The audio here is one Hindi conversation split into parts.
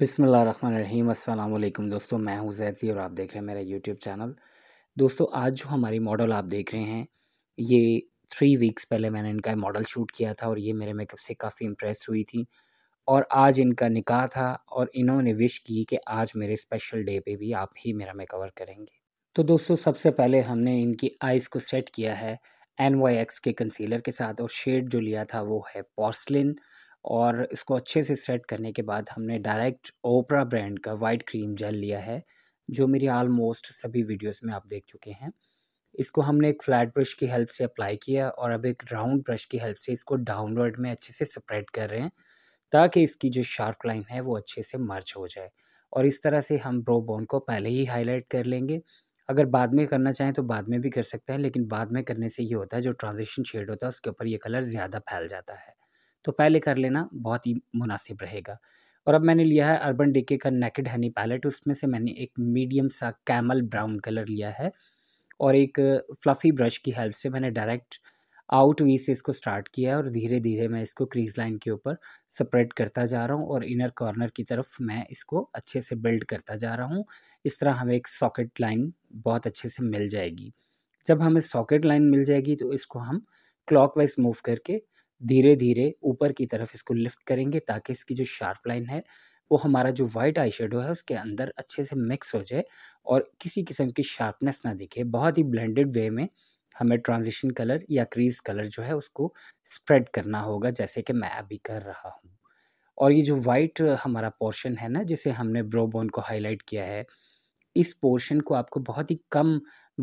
बिसमीम अल्लाम दोस्तों मैं हूं जैदी और आप देख रहे हैं मेरा यूट्यूब चैनल दोस्तों आज जो हमारी मॉडल आप देख रहे हैं ये थ्री वीक्स पहले मैंने इनका मॉडल शूट किया था और ये मेरे मेकअप से काफ़ी इम्प्रेस हुई थी और आज इनका निकाह था और इन्होंने विश की कि आज मेरे स्पेशल डे पे भी आप ही मेरा मेकअवर करेंगे तो दोस्तों सबसे पहले हमने इनकी आइज़ को सेट किया है एन के कंसीलर के साथ और शेड जो लिया था वो है पॉर्सलिन और इसको अच्छे से सेट करने के बाद हमने डायरेक्ट ओपरा ब्रांड का वाइट क्रीम जेल लिया है जो मेरी आलमोस्ट सभी वीडियोस में आप देख चुके हैं इसको हमने एक फ्लैट ब्रश की हेल्प से अप्लाई किया और अब एक राउंड ब्रश की हेल्प से इसको डाउनवर्ड में अच्छे से स्प्रेड कर रहे हैं ताकि इसकी जो शार्प लाइन है वो अच्छे से मर्च हो जाए और इस तरह से हम ब्रो बोन को पहले ही हाईलाइट कर लेंगे अगर बाद में करना चाहें तो बाद में भी कर सकते हैं लेकिन बाद में करने से ये होता है जो ट्रांजिशन शेड होता है उसके ऊपर ये कलर ज़्यादा फैल जाता है तो पहले कर लेना बहुत ही मुनासिब रहेगा और अब मैंने लिया है अर्बन डिके का नेकेड हनी पैलेट उसमें से मैंने एक मीडियम सा कैमल ब्राउन कलर लिया है और एक फ्लफ़ी ब्रश की हेल्प से मैंने डायरेक्ट आउट वी से इसको स्टार्ट किया है और धीरे धीरे मैं इसको क्रीज लाइन के ऊपर सेपरेट करता जा रहा हूँ और इनर कॉर्नर की तरफ मैं इसको अच्छे से बिल्ड करता जा रहा हूँ इस तरह हमें एक सॉकेट लाइन बहुत अच्छे से मिल जाएगी जब हमें सॉकेट लाइन मिल जाएगी तो इसको हम क्लॉकवाइज मूव करके धीरे धीरे ऊपर की तरफ इसको लिफ्ट करेंगे ताकि इसकी जो शार्प लाइन है वो हमारा जो वाइट आई शेडो है उसके अंदर अच्छे से मिक्स हो जाए और किसी किस्म की शार्पनेस ना दिखे बहुत ही ब्लेंडेड वे में हमें ट्रांजिशन कलर या क्रीज कलर जो है उसको स्प्रेड करना होगा जैसे कि मैं अभी कर रहा हूँ और ये जो वाइट हमारा पोर्शन है ना जिसे हमने ब्रोबोन को हाईलाइट किया है इस पोर्शन को आपको बहुत ही कम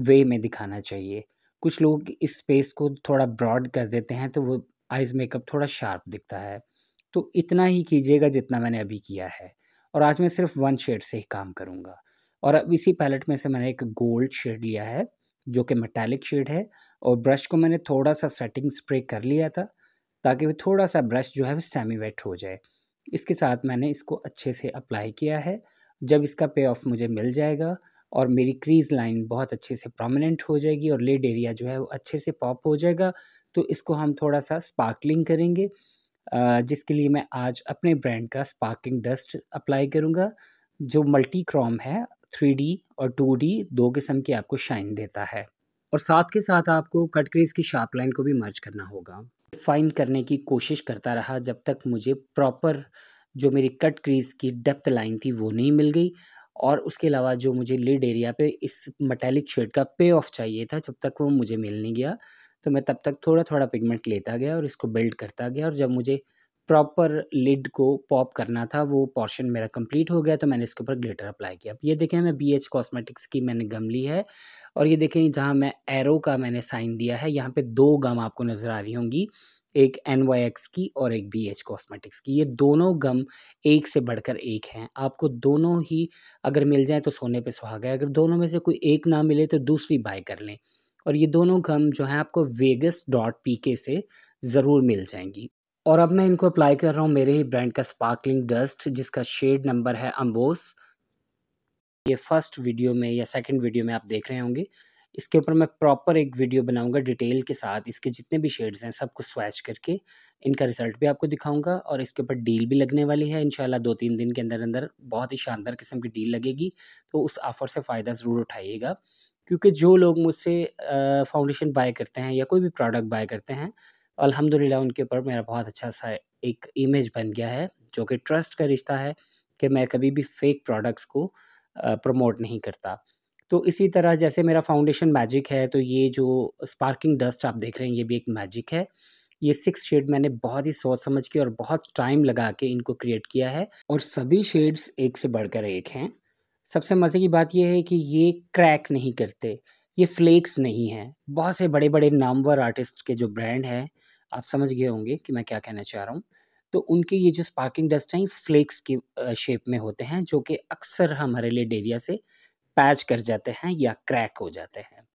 वे में दिखाना चाहिए कुछ लोग इस स्पेस को थोड़ा ब्रॉड कर देते हैं तो वो आइज़ मेकअप थोड़ा शार्प दिखता है तो इतना ही कीजिएगा जितना मैंने अभी किया है और आज मैं सिर्फ वन शेड से ही काम करूँगा और अब इसी पैलेट में से मैंने एक गोल्ड शेड लिया है जो कि मेटालिक शेड है और ब्रश को मैंने थोड़ा सा सेटिंग स्प्रे कर लिया था ताकि वो थोड़ा सा ब्रश जो है वो सेमी वेट हो जाए इसके साथ मैंने इसको अच्छे से अप्लाई किया है जब इसका पे ऑफ मुझे मिल जाएगा और मेरी क्रीज लाइन बहुत अच्छे से प्रोमिनेंट हो जाएगी और लेड एरिया जो है वो अच्छे से पॉप हो जाएगा तो इसको हम थोड़ा सा स्पार्कलिंग करेंगे जिसके लिए मैं आज अपने ब्रांड का स्पार्किंग डस्ट अप्लाई करूँगा जो मल्टी क्रॉम है थ्री और टू दो किस्म की आपको शाइन देता है और साथ के साथ आपको कट क्रीज की शार्प लाइन को भी मर्ज करना होगा फाइन करने की कोशिश करता रहा जब तक मुझे प्रॉपर जो मेरी कट क्रीज की डेप्थ लाइन थी वो नहीं मिल गई और उसके अलावा जो मुझे लिड एरिया पे इस मटेलिक शेड का पे ऑफ चाहिए था जब तक वो मुझे मिल नहीं गया तो मैं तब तक थोड़ा थोड़ा पिगमेंट लेता गया और इसको बिल्ड करता गया और जब मुझे प्रॉपर लिड को पॉप करना था वो पोर्शन मेरा कंप्लीट हो गया तो मैंने इसके ऊपर ग्लिटर अप्लाई किया अब ये देखें मैं बी एच कॉस्मेटिक्स की मैंने गम ली है और ये देखें जहाँ मैं एरो का मैंने साइन दिया है यहाँ पे दो गम आपको नज़र आ रही होंगी एक एन वाई एक्स की और एक बी एच कॉस्मेटिक्स की ये दोनों गम एक से बढ़कर एक हैं आपको दोनों ही अगर मिल जाए तो सोने पे सुहागा है अगर दोनों में से कोई एक ना मिले तो दूसरी बाय कर लें और ये दोनों गम जो है आपको वेगस डॉट पी के से ज़रूर मिल जाएंगी और अब मैं इनको अप्लाई कर रहा हूँ मेरे ही ब्रांड का स्पार्कलिंग डस्ट जिसका शेड नंबर है अम्बोस ये फर्स्ट वीडियो में या सेकंड वीडियो में आप देख रहे होंगे इसके ऊपर मैं प्रॉपर एक वीडियो बनाऊंगा डिटेल के साथ इसके जितने भी शेड्स हैं सबको स्वैच करके इनका रिजल्ट भी आपको दिखाऊंगा और इसके ऊपर डील भी लगने वाली है इनशाला दो तीन दिन के अंदर अंदर बहुत ही शानदार किस्म की डील लगेगी तो उस ऑफ़र से फ़ायदा ज़रूर उठाइएगा क्योंकि जो लोग मुझसे फाउंडेशन बाय करते हैं या कोई भी प्रोडक्ट बाय करते हैं अल्हम्दुलिल्लाह उनके ऊपर मेरा बहुत अच्छा सा एक इमेज बन गया है जो कि ट्रस्ट का रिश्ता है कि मैं कभी भी फेक प्रोडक्ट्स को प्रमोट नहीं करता तो इसी तरह जैसे मेरा फाउंडेशन मैजिक है तो ये जो स्पार्किंग डस्ट आप देख रहे हैं ये भी एक मैजिक है ये सिक्स शेड मैंने बहुत ही सोच समझ के और बहुत टाइम लगा के इनको क्रिएट किया है और सभी शेड्स एक से बढ़कर एक हैं सबसे मज़े की बात यह है कि ये क्रैक नहीं करते ये फ्लेक्स नहीं हैं बहुत से बड़े बड़े नामवर आर्टिस्ट के जो ब्रांड हैं आप समझ गए होंगे कि मैं क्या कहना चाह रहा हूँ तो उनके ये जो स्पार्किंग डस्ट हैं फ्लेक्स के शेप में होते हैं जो कि अक्सर हमारे लिए डेरिया से पैच कर जाते हैं या क्रैक हो जाते हैं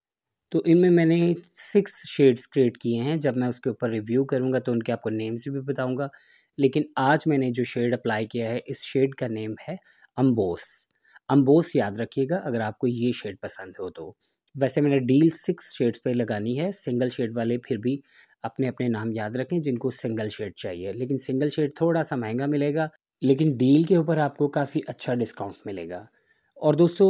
तो इनमें मैंने सिक्स शेड्स क्रिएट किए हैं जब मैं उसके ऊपर रिव्यू करूँगा तो उनके आपको नेम्स भी बताऊँगा लेकिन आज मैंने जो शेड अप्लाई किया है इस शेड का नेम है अम्बोस अम्बोस याद रखिएगा अगर आपको ये शेड पसंद हो तो वैसे मैंने डील सिक्स शेड्स पे लगानी है सिंगल शेड वाले फिर भी अपने अपने नाम याद रखें जिनको सिंगल शेड चाहिए लेकिन सिंगल शेड थोड़ा सा महंगा मिलेगा लेकिन डील के ऊपर आपको काफ़ी अच्छा डिस्काउंट मिलेगा और दोस्तों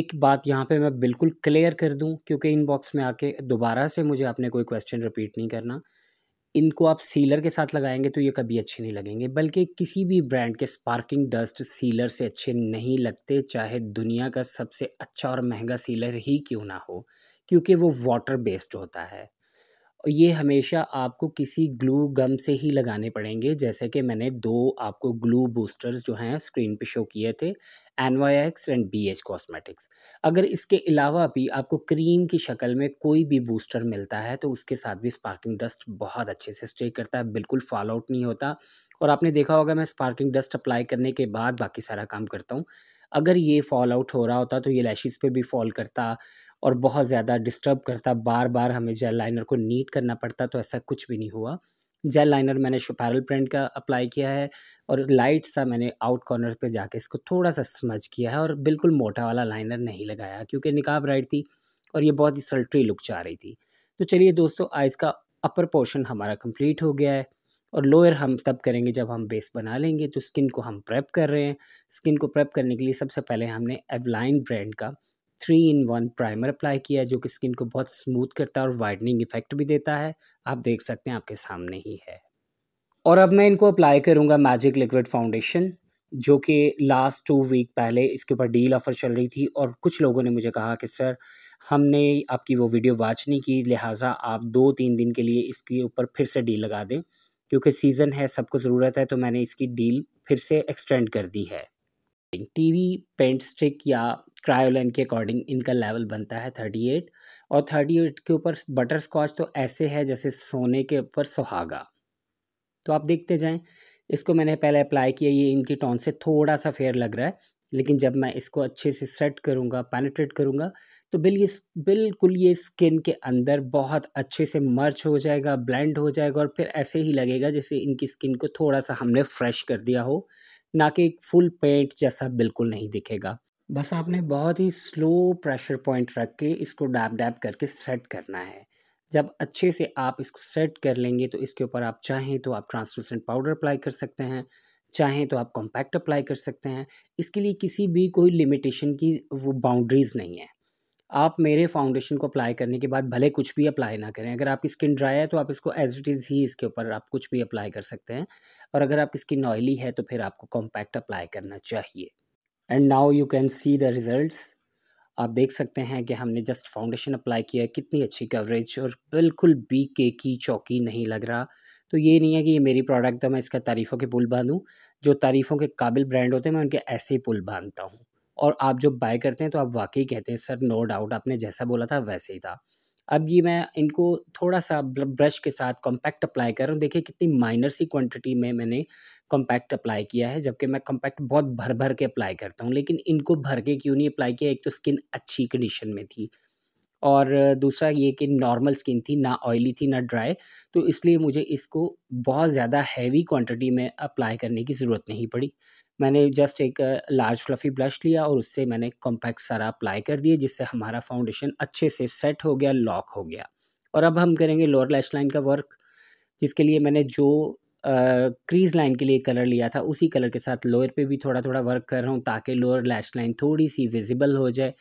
एक बात यहाँ पे मैं बिल्कुल क्लियर कर दूँ क्योंकि इनबॉक्स में आके दोबारा से मुझे आपने कोई क्वेश्चन रिपीट नहीं करना इनको आप सीलर के साथ लगाएंगे तो ये कभी अच्छे नहीं लगेंगे बल्कि किसी भी ब्रांड के स्पार्किंग डस्ट सीलर से अच्छे नहीं लगते चाहे दुनिया का सबसे अच्छा और महंगा सीलर ही क्यों ना हो क्योंकि वो वाटर बेस्ड होता है ये हमेशा आपको किसी ग्लू गम से ही लगाने पड़ेंगे जैसे कि मैंने दो आपको ग्लू बूस्टर्स जो हैं स्क्रीन पे शो किए थे NYX and B H Cosmetics अगर इसके अलावा भी आपको क्रीम की शक्ल में कोई भी बूस्टर मिलता है तो उसके साथ भी स्पार्किंग डस्ट बहुत अच्छे से स्टे करता है बिल्कुल फॉल आउट नहीं होता और आपने देखा होगा मैं स्पार्किंग डस्ट अप्लाई करने के बाद बाकी सारा काम करता हूँ अगर ये फॉल आउट हो रहा होता तो ये लैशेज़ पे भी फॉल करता और बहुत ज़्यादा डिस्टर्ब करता बार बार हमें जेल लाइनर को नीट करना पड़ता तो ऐसा कुछ भी नहीं हुआ जेल लाइनर मैंने शुपारल प्रिंट का अप्लाई किया है और लाइट सा मैंने आउट कॉर्नर पे जाके इसको थोड़ा सा स्मज किया है और बिल्कुल मोटा वाला लाइनर नहीं लगाया क्योंकि निकाब राइट थी और ये बहुत ही सल्ट्री लुक चाह रही थी तो चलिए दोस्तों आइज़ का अपर पोर्शन हमारा कंप्लीट हो गया है और लोअर हम तब करेंगे जब हम बेस बना लेंगे तो स्किन को हम प्रेप कर रहे हैं स्किन को प्रेप करने के लिए सबसे पहले हमने एवलाइन ब्रांड का three in one primer apply किया है जो कि स्किन को बहुत स्मूथ करता है और वाइडनिंग इफेक्ट भी देता है आप देख सकते हैं आपके सामने ही है और अब मैं इनको अप्लाई करूँगा मैजिक लिक्विड फाउंडेशन जो कि लास्ट टू वीक पहले इसके ऊपर डील ऑफ़र चल रही थी और कुछ लोगों ने मुझे कहा कि सर हमने आपकी वो वीडियो वॉच नहीं की लिहाजा आप दो तीन दिन के लिए इसके ऊपर फिर से डील लगा दें क्योंकि सीज़न है सबको ज़रूरत है तो मैंने इसकी डील फिर से एक्सटेंड कर दी है टीवी पेंट स्टिक या क्रायोलैंड के अकॉर्डिंग इनका लेवल बनता है थर्टी एट और थर्टी एट के ऊपर बटर स्कॉच तो ऐसे है जैसे सोने के ऊपर सुहागा तो आप देखते जाएं इसको मैंने पहले अप्लाई किया ये इनकी टोन से थोड़ा सा फेयर लग रहा है लेकिन जब मैं इसको अच्छे से सेट करूँगा पैनिट्रेट करूँगा तो बिल ये बिल्कुल ये स्किन के अंदर बहुत अच्छे से मर्च हो जाएगा ब्लेंड हो जाएगा और फिर ऐसे ही लगेगा जैसे इनकी स्किन को थोड़ा सा हमने फ्रेश कर दिया हो ना कि फुल पेंट जैसा बिल्कुल नहीं दिखेगा बस आपने बहुत ही स्लो प्रेशर पॉइंट रख के इसको डैप डैप करके सेट करना है जब अच्छे से आप इसको सेट कर लेंगे तो इसके ऊपर आप चाहें तो आप ट्रांसलूसेंट पाउडर अप्लाई कर सकते हैं चाहें तो आप कॉम्पैक्ट अप्लाई कर सकते हैं इसके लिए किसी भी कोई लिमिटेशन की वो बाउंड्रीज़ नहीं है आप मेरे फाउंडेशन को अप्लाई करने के बाद भले कुछ भी अप्लाई ना करें अगर आपकी स्किन ड्राई है तो आप इसको एज इट इज़ ही इसके ऊपर आप कुछ भी अप्लाई कर सकते हैं और अगर आपकी स्किन ऑयली है तो फिर आपको कॉम्पैक्ट अप्लाई करना चाहिए and now you can see the result आप देख सकते हैं कि हमने जस्ट फाउंडेशन अप्लाई किया है कितनी अच्छी कवरेज और बिल्कुल बी के की चौकी नहीं लग रहा तो ये नहीं है कि ये मेरी प्रोडक्ट है मैं इसका तारीफ़ों के पुल बांधूँ जो तारीफ़ों के काबिल ब्रांड होते हैं मैं उनके ऐसे ही पुल बांधता हूँ और आप जब बाय करते हैं तो आप वाकई कहते हैं सर नो डाउट आपने जैसा बोला था वैसे ही था अब ये मैं इनको थोड़ा सा ब्रश के साथ कॉम्पैक्ट अप्लाई कर रहा हूँ देखिए कितनी माइनर सी क्वांटिटी में मैंने कॉम्पैक्ट अप्लाई किया है जबकि मैं कॉम्पैक्ट बहुत भर भर के अप्लाई करता हूँ लेकिन इनको भर के क्यों नहीं अप्लाई किया एक तो स्किन अच्छी कंडीशन में थी और दूसरा ये कि नॉर्मल स्किन थी ना ऑयली थी ना ड्राई तो इसलिए मुझे इसको बहुत ज़्यादा हैवी क्वान्टिटी में अप्लाई करने की ज़रूरत नहीं पड़ी मैंने जस्ट एक लार्ज फ्लफ़ी ब्रश लिया और उससे मैंने कॉम्पैक्ट सारा अप्लाई कर दिया जिससे हमारा फाउंडेशन अच्छे से सेट हो गया लॉक हो गया और अब हम करेंगे लोअर लैश लाइन का वर्क जिसके लिए मैंने जो क्रीज लाइन के लिए कलर लिया था उसी कलर के साथ लोअर पे भी थोड़ा थोड़ा वर्क कर रहा हूँ ताकि लोअर लैश लाइन थोड़ी सी विजिबल हो जाए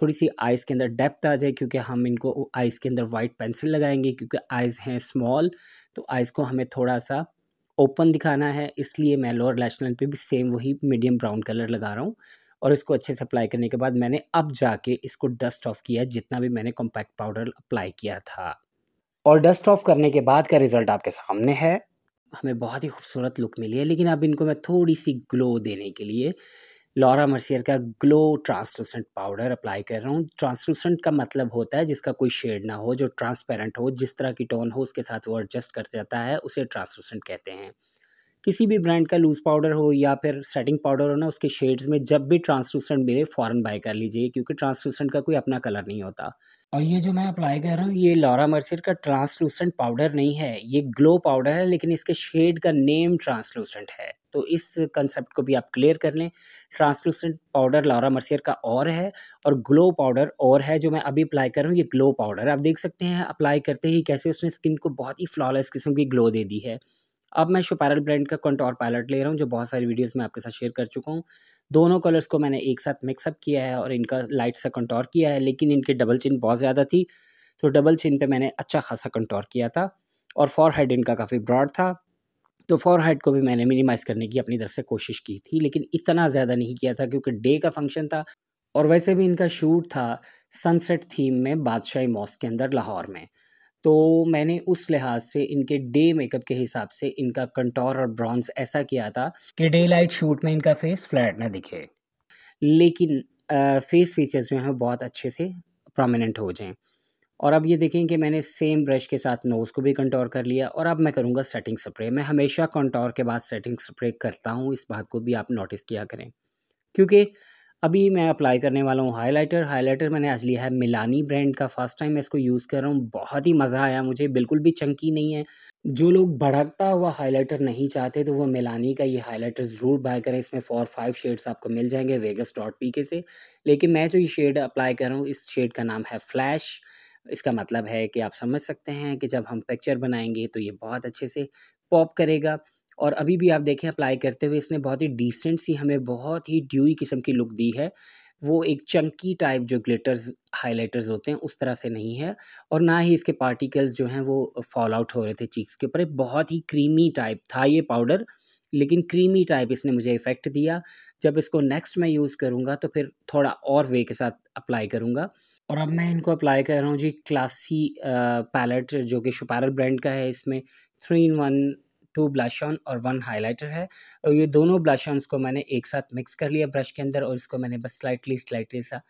थोड़ी सी आइज़ के अंदर डेप्थ आ जाए क्योंकि हम इनको आइज़ के अंदर वाइट पेंसिल लगाएंगे क्योंकि आइज़ हैं स्मॉल तो आइज़ को हमें थोड़ा सा ओपन दिखाना है इसलिए मैं लोअर लैश लाइन पर भी सेम वही मीडियम ब्राउन कलर लगा रहा हूँ और इसको अच्छे से अप्लाई करने के बाद मैंने अब जाके इसको डस्ट ऑफ किया जितना भी मैंने कॉम्पैक्ट पाउडर अप्लाई किया था और डस्ट ऑफ करने के बाद का रिजल्ट आपके सामने है हमें बहुत ही खूबसूरत लुक मिली है लेकिन अब इनको मैं थोड़ी सी ग्लो देने के लिए लॉरा मर्सियर का ग्लो ट्रांसलूसेंट पाउडर अप्लाई कर रहा हूँ ट्रांसलूसेंट का मतलब होता है जिसका कोई शेड ना हो जो ट्रांसपेरेंट हो जिस तरह की टोन हो उसके साथ वो एडजस्ट कर जाता है उसे ट्रांसलूसेंट कहते हैं किसी भी ब्रांड का लूज़ पाउडर हो या फिर सेटिंग पाउडर हो ना उसके शेड्स में जब भी ट्रांसलूसेंट मिले फ़ौरन बाई कर लीजिए क्योंकि ट्रांसलूसेंट का कोई अपना कलर नहीं होता और ये जो मैं अप्लाई कर रहा हूँ ये लॉरा मर्सियर का ट्रांसलूसेंट पाउडर नहीं है ये ग्लो पाउडर है लेकिन इसके शेड का नेम ट्रांसलूसेंट है तो इस कंसेप्ट को भी आप क्लियर कर लें ट्रांसलूसेंट पाउडर लारा मर्सियर का और है और ग्लो पाउडर और है जो मैं अभी अप्लाई कर रहा हूँ ये ग्लो पाउडर आप देख सकते हैं अप्लाई करते ही कैसे उसने स्किन को बहुत ही फ्लॉलेस किस्म की ग्लो दे दी है अब मैं शुपारल ब्रांड का कंटोर पैलेट ले रहा हूँ जो बहुत सारी वीडियोस में आपके साथ शेयर कर चुका हूँ दोनों कलर्स को मैंने एक साथ मिक्सअप किया है और इनका लाइट सा कंटोर किया है लेकिन इनके डबल चिन बहुत ज़्यादा थी तो डबल चिन पे मैंने अच्छा खासा कंटोर किया था और फॉर हेड इनका काफ़ी ब्रॉड था तो फॉर हेड को भी मैंने मिनिमाइज़ करने की अपनी तरफ से कोशिश की थी लेकिन इतना ज़्यादा नहीं किया था क्योंकि डे का फंक्शन था और वैसे भी इनका शूट था सनसेट थीम में बादशाही मॉस के अंदर लाहौर में तो मैंने उस लिहाज से इनके डे मेकअप के हिसाब से इनका कंटोर और ब्रॉन्ज ऐसा किया था कि डे लाइट शूट में इनका फेस फ्लैट ना दिखे लेकिन आ, फेस फीचर्स जो हैं बहुत अच्छे से प्रोमिनेंट हो जाएं और अब ये देखें कि मैंने सेम ब्रश के साथ नोज़ को भी कंटोर कर लिया और अब मैं करूँगा सेटिंग स्प्रे मैं हमेशा कंटोर के बाद सेटिंग स्प्रे करता हूँ इस बात को भी आप नोटिस किया करें क्योंकि अभी मैं अप्लाई करने वाला हूँ हाइलाइटर हाइलाइटर मैंने आज लिया है मिलानी ब्रांड का फर्स्ट टाइम मैं इसको यूज़ कर रहा हूँ बहुत ही मज़ा आया मुझे बिल्कुल भी चंकी नहीं है जो लोग भड़कता हुआ हाइलाइटर नहीं चाहते तो वो मिलानी का ये हाइलाइटर ज़रूर बाय करें इसमें फोर फाइव शेड्स आपको मिल जाएंगे वेगस डॉट पी के से लेकिन मैं जो ये शेड अप्लाई कर रहा हूँ इस शेड का नाम है फ्लैश इसका मतलब है कि आप समझ सकते हैं कि जब हम पिक्चर बनाएंगे तो ये बहुत अच्छे से पॉप करेगा और अभी भी आप देखें अप्लाई करते हुए इसने बहुत ही डिसेंट सी हमें बहुत ही ड्यूई किस्म की लुक दी है वो एक चंकी टाइप जो ग्लिटर्स हाइलाइटर्स होते हैं उस तरह से नहीं है और ना ही इसके पार्टिकल्स जो हैं वो फॉल आउट हो रहे थे चीक्स के ऊपर बहुत ही क्रीमी टाइप था ये पाउडर लेकिन क्रीमी टाइप इसने मुझे इफ़ेक्ट दिया जब इसको नेक्स्ट मैं यूज़ करूँगा तो फिर थोड़ा और वे के साथ अप्लाई करूँगा और अब मैं इनको अप्लाई कर रहा हूँ जी क्लासी पैलेट जो कि शुपारल ब्रांड का है इसमें three in one two blush on और वन हाइलाइटर है और ये दोनों ब्लश ऑन्स को मैंने एक साथ मिक्स कर लिया ब्रश के अंदर और इसको मैंने बस स्लाइटली स्लाइटली सा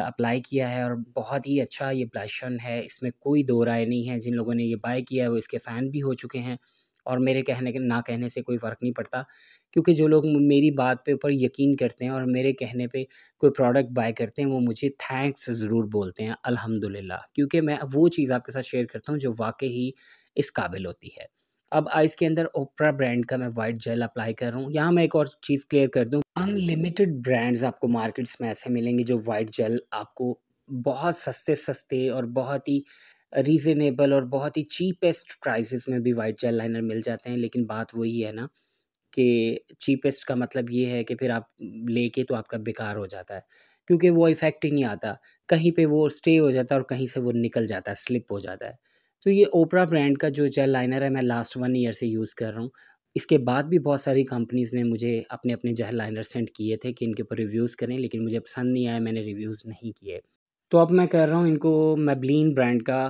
अप्लाई किया है और बहुत ही अच्छा ये ब्लश ऑन है इसमें कोई दो राय नहीं है जिन लोगों ने ये बाय किया है वो इसके फ़ैन भी हो चुके हैं और मेरे कहने के ना कहने से कोई फ़र्क नहीं पड़ता क्योंकि जो लोग मेरी बात पे ऊपर यकीन करते हैं और मेरे कहने पे कोई प्रोडक्ट बाय करते हैं वो मुझे थैंक्स ज़रूर बोलते हैं अल्हम्दुलिल्लाह क्योंकि मैं वो चीज़ आपके साथ शेयर करता हूँ जो वाकई ही इस काबिल होती है अब आइस के अंदर ओपरा ब्रांड का मैं वाइट जेल अप्लाई कर रहा हूँ यहाँ मैं एक और चीज़ क्लियर कर दूँ अनलिमिटेड ब्रांड्स आपको मार्केट्स में ऐसे मिलेंगे जो वाइट जेल आपको बहुत सस्ते सस्ते और बहुत ही रीज़नेबल और बहुत ही चीपेस्ट प्राइसेस में भी वाइट जेल लाइनर मिल जाते हैं लेकिन बात वही है ना कि चीपेस्ट का मतलब ये है कि फिर आप लेके तो आपका बेकार हो जाता है क्योंकि वो इफ़ेक्ट ही नहीं आता कहीं पे वो स्टे हो जाता है और कहीं से वो निकल जाता है स्लिप हो जाता है तो ये ओपरा ब्रांड का जो जेल लाइनर है मैं लास्ट वन ईयर से यूज़ कर रहा हूँ इसके बाद भी बहुत सारी कंपनीज़ ने मुझे अपने अपने जेल लाइनर सेंड किए थे कि इनके ऊपर रिव्यूज़ करें लेकिन मुझे पसंद नहीं आया मैंने रिव्यूज़ नहीं किए तो अब मैं कर रहा हूँ इनको मेबलिन ब्रांड का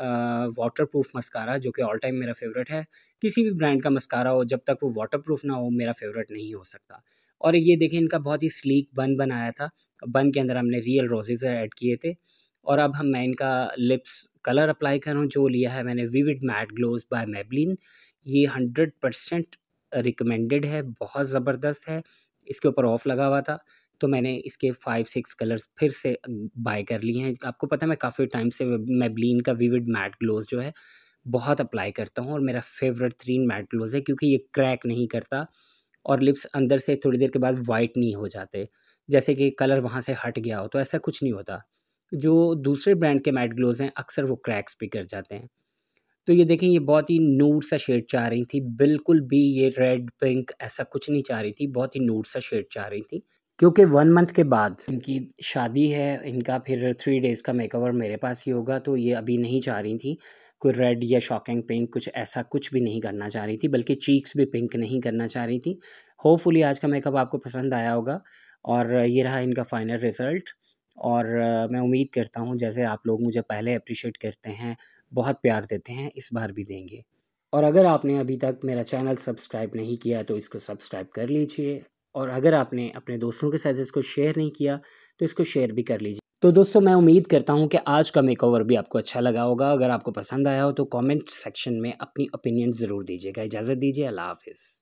वाटर प्रूफ मस्कारा जो कि ऑल टाइम मेरा फेवरेट है किसी भी ब्रांड का मस्कारा हो जब तक वो वाटर प्रूफ ना हो मेरा फेवरेट नहीं हो सकता और ये देखें इनका बहुत ही स्लीक बन बनाया था बन के अंदर हमने रियल रोजेज ऐड किए थे और अब हम मैं इनका लिप्स कलर अप्लाई करूँ जो लिया है मैंने vivid matte gloss by Maybelline ये हंड्रेड परसेंट रिकमेंडेड है बहुत ज़बरदस्त है इसके ऊपर ऑफ़ लगा हुआ था तो मैंने इसके फाइव सिक्स कलर्स फिर से बाय कर लिए हैं आपको पता है मैं काफ़ी टाइम से मैबलिन का विविड मैट ग्लोज जो है बहुत अप्लाई करता हूँ और मेरा फेवरेट थ्रीन मैट ग्लोज है क्योंकि ये क्रैक नहीं करता और लिप्स अंदर से थोड़ी देर के बाद वाइट नहीं हो जाते जैसे कि कलर वहाँ से हट गया हो तो ऐसा कुछ नहीं होता जो दूसरे ब्रांड के मैट ग्लोज हैं अक्सर वो क्रैक्स भी कर जाते हैं तो ये देखें ये बहुत ही नूर सा शेड चाह रही थी बिल्कुल भी ये रेड पिंक ऐसा कुछ नहीं चाह रही थी बहुत ही नूर सा शेड चाह रही थी क्योंकि वन मंथ के बाद इनकी शादी है इनका फिर थ्री डेज़ का मेकओवर मेरे पास ही होगा तो ये अभी नहीं चाह रही थी कोई रेड या शॉकिंग पिंक कुछ ऐसा कुछ भी नहीं करना चाह रही थी बल्कि चीक्स भी पिंक नहीं करना चाह रही थी होपफुली आज का मेकअप आपको पसंद आया होगा और ये रहा इनका फाइनल रिज़ल्ट और मैं उम्मीद करता हूँ जैसे आप लोग मुझे पहले अप्रिशिएट करते हैं बहुत प्यार देते हैं इस बार भी देंगे और अगर आपने अभी तक मेरा चैनल सब्सक्राइब नहीं किया तो इसको सब्सक्राइब कर लीजिए और अगर आपने अपने दोस्तों के साथ इसको शेयर नहीं किया तो इसको शेयर भी कर लीजिए तो दोस्तों मैं उम्मीद करता हूँ कि आज का मेकओवर भी आपको अच्छा लगा होगा अगर आपको पसंद आया हो तो कमेंट सेक्शन में अपनी ओपिनियन ज़रूर दीजिएगा इजाज़त दीजिए अल्लाह हाफिज़